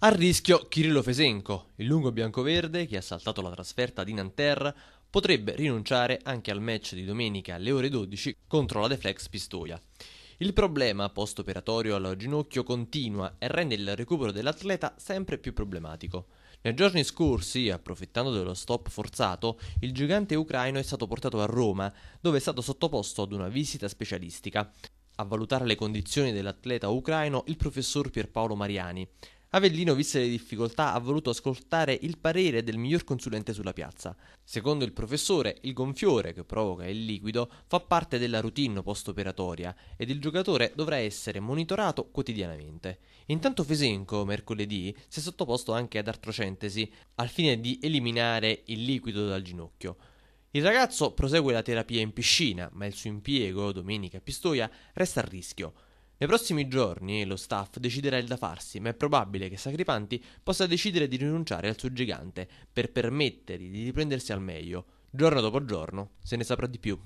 A rischio Kirillo Fesenko, il lungo biancoverde che ha saltato la trasferta di Nanterre, potrebbe rinunciare anche al match di domenica alle ore 12 contro la Deflex Pistoia. Il problema post-operatorio al ginocchio continua e rende il recupero dell'atleta sempre più problematico. Nei giorni scorsi, approfittando dello stop forzato, il gigante ucraino è stato portato a Roma, dove è stato sottoposto ad una visita specialistica. A valutare le condizioni dell'atleta ucraino il professor Pierpaolo Mariani. Avellino, viste le difficoltà, ha voluto ascoltare il parere del miglior consulente sulla piazza. Secondo il professore, il gonfiore che provoca il liquido fa parte della routine post-operatoria ed il giocatore dovrà essere monitorato quotidianamente. Intanto Fesenco, mercoledì, si è sottoposto anche ad artrocentesi al fine di eliminare il liquido dal ginocchio. Il ragazzo prosegue la terapia in piscina, ma il suo impiego, domenica a Pistoia, resta a rischio. Nei prossimi giorni lo staff deciderà il da farsi, ma è probabile che Sacripanti possa decidere di rinunciare al suo gigante per permettergli di riprendersi al meglio. Giorno dopo giorno se ne saprà di più.